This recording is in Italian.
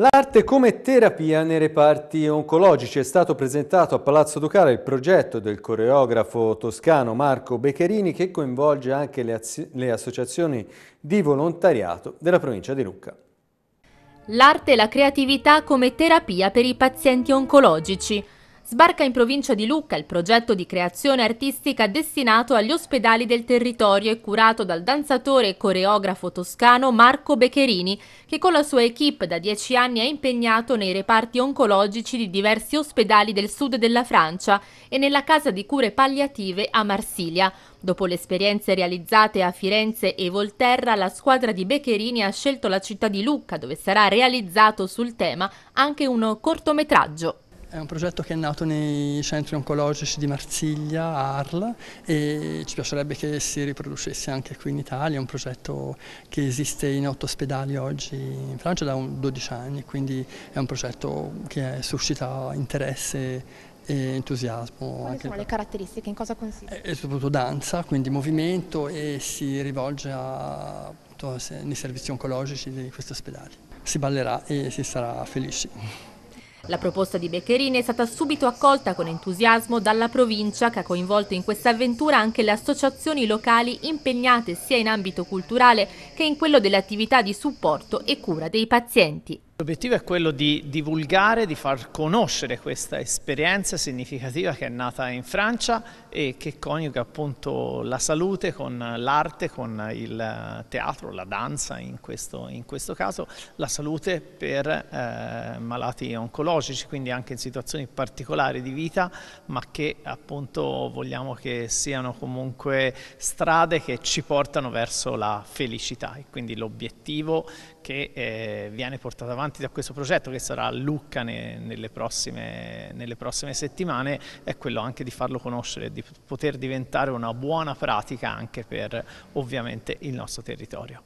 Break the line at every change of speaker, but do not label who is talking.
L'arte come terapia nei reparti oncologici è stato presentato a Palazzo Ducale il progetto del coreografo toscano Marco Beccherini che coinvolge anche le, le associazioni di volontariato della provincia di Lucca.
L'arte e la creatività come terapia per i pazienti oncologici – sbarca in provincia di Lucca il progetto di creazione artistica destinato agli ospedali del territorio e curato dal danzatore e coreografo toscano Marco Beccherini, che con la sua equip da dieci anni è impegnato nei reparti oncologici di diversi ospedali del sud della Francia e nella casa di cure palliative a Marsiglia. Dopo le esperienze realizzate a Firenze e Volterra, la squadra di Beccherini ha scelto la città di Lucca, dove sarà realizzato sul tema anche un cortometraggio.
È un progetto che è nato nei centri oncologici di Marsiglia, ARL, e ci piacerebbe che si riproducesse anche qui in Italia, è un progetto che esiste in otto ospedali oggi in Francia da 12 anni, quindi è un progetto che suscita interesse e entusiasmo. Quali sono le
caratteristiche? In cosa consiste? Eh,
è, soprattutto danza, quindi movimento e si rivolge a, nei servizi oncologici di questi ospedali. Si ballerà e si sarà felici.
La proposta di Beccherini è stata subito accolta con entusiasmo dalla provincia che ha coinvolto in questa avventura anche le associazioni locali impegnate sia in ambito culturale che in quello delle attività di supporto e cura dei pazienti.
L'obiettivo è quello di divulgare, di far conoscere questa esperienza significativa che è nata in Francia e che coniuga appunto la salute con l'arte, con il teatro, la danza in questo, in questo caso, la salute per eh, malati oncologici, quindi anche in situazioni particolari di vita, ma che appunto vogliamo che siano comunque strade che ci portano verso la felicità e quindi l'obiettivo che eh, viene portato avanti avanti da questo progetto che sarà a Lucca nelle prossime, nelle prossime settimane è quello anche di farlo conoscere, di poter diventare una buona pratica anche per ovviamente il nostro territorio.